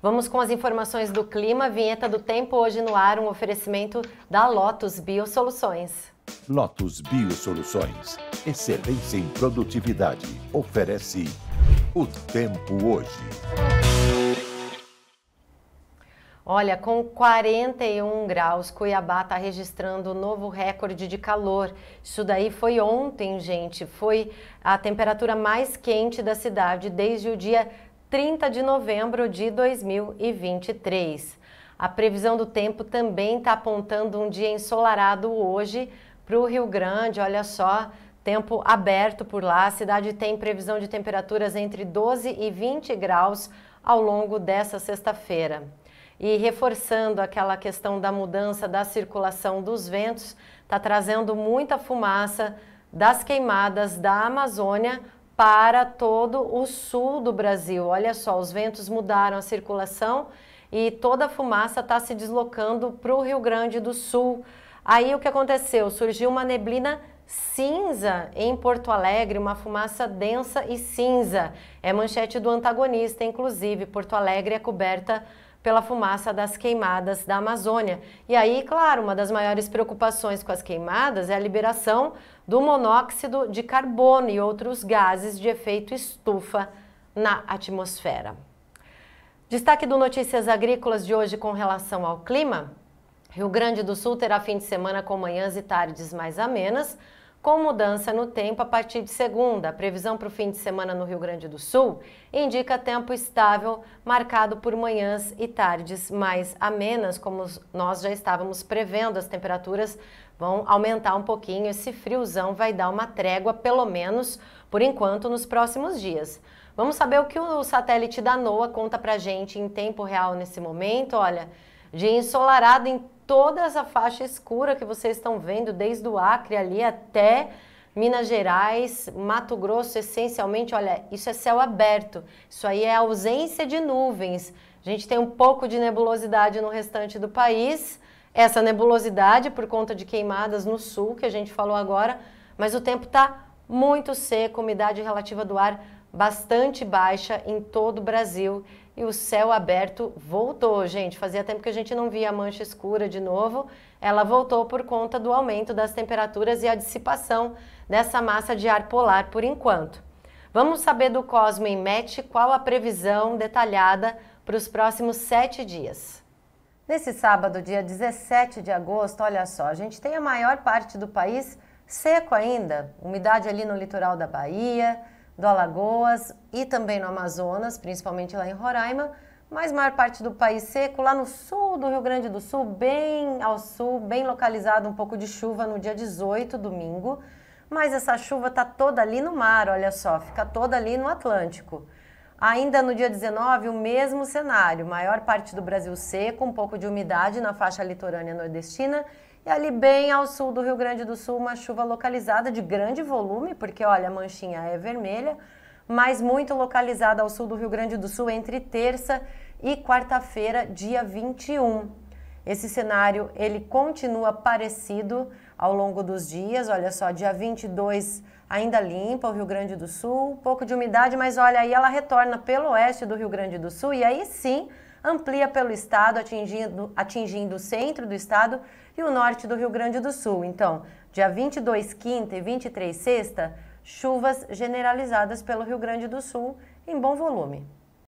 Vamos com as informações do clima, vinheta do tempo hoje no ar, um oferecimento da Lotus Biosoluções. Lotus Biosoluções, excelência em produtividade, oferece o tempo hoje. Olha, com 41 graus, Cuiabá está registrando um novo recorde de calor. Isso daí foi ontem, gente. Foi a temperatura mais quente da cidade desde o dia 30 de novembro de 2023. A previsão do tempo também está apontando um dia ensolarado hoje para o Rio Grande, olha só. Tempo aberto por lá, a cidade tem previsão de temperaturas entre 12 e 20 graus ao longo dessa sexta-feira. E reforçando aquela questão da mudança da circulação dos ventos, está trazendo muita fumaça das queimadas da Amazônia para todo o sul do Brasil. Olha só, os ventos mudaram a circulação e toda a fumaça está se deslocando para o Rio Grande do Sul. Aí o que aconteceu? Surgiu uma neblina cinza em Porto Alegre, uma fumaça densa e cinza. É manchete do antagonista, inclusive. Porto Alegre é coberta pela fumaça das queimadas da Amazônia. E aí, claro, uma das maiores preocupações com as queimadas é a liberação do monóxido de carbono e outros gases de efeito estufa na atmosfera. Destaque do Notícias Agrícolas de hoje com relação ao clima. Rio Grande do Sul terá fim de semana com manhãs e tardes mais amenas, com mudança no tempo a partir de segunda. A previsão para o fim de semana no Rio Grande do Sul indica tempo estável, marcado por manhãs e tardes mais amenas, como nós já estávamos prevendo. As temperaturas vão aumentar um pouquinho, esse friozão vai dar uma trégua, pelo menos por enquanto, nos próximos dias. Vamos saber o que o satélite da NOAA conta a gente em tempo real nesse momento. Olha, dia ensolarado em toda essa faixa escura que vocês estão vendo, desde o Acre ali até Minas Gerais, Mato Grosso, essencialmente, olha, isso é céu aberto. Isso aí é ausência de nuvens. A gente tem um pouco de nebulosidade no restante do país. Essa nebulosidade por conta de queimadas no sul, que a gente falou agora, mas o tempo está muito seco, umidade relativa do ar bastante baixa em todo o Brasil e o céu aberto voltou, gente. Fazia tempo que a gente não via a mancha escura de novo. Ela voltou por conta do aumento das temperaturas e a dissipação dessa massa de ar polar por enquanto. Vamos saber do Cosmo em MET qual a previsão detalhada para os próximos sete dias. Nesse sábado, dia 17 de agosto, olha só, a gente tem a maior parte do país seco ainda, umidade ali no litoral da Bahia, do Alagoas e também no Amazonas, principalmente lá em Roraima, mas maior parte do país seco, lá no sul do Rio Grande do Sul, bem ao sul, bem localizado, um pouco de chuva no dia 18, domingo. Mas essa chuva está toda ali no mar, olha só, fica toda ali no Atlântico. Ainda no dia 19, o mesmo cenário, maior parte do Brasil seco, um pouco de umidade na faixa litorânea nordestina e ali bem ao sul do Rio Grande do Sul, uma chuva localizada de grande volume, porque olha, a manchinha é vermelha, mas muito localizada ao sul do Rio Grande do Sul entre terça e quarta-feira, dia 21. Esse cenário ele continua parecido ao longo dos dias. Olha só, dia 22 ainda limpa o Rio Grande do Sul, um pouco de umidade, mas olha aí ela retorna pelo oeste do Rio Grande do Sul e aí sim amplia pelo estado, atingindo, atingindo o centro do estado e o norte do Rio Grande do Sul. Então, dia 22 quinta e 23 sexta, chuvas generalizadas pelo Rio Grande do Sul em bom volume.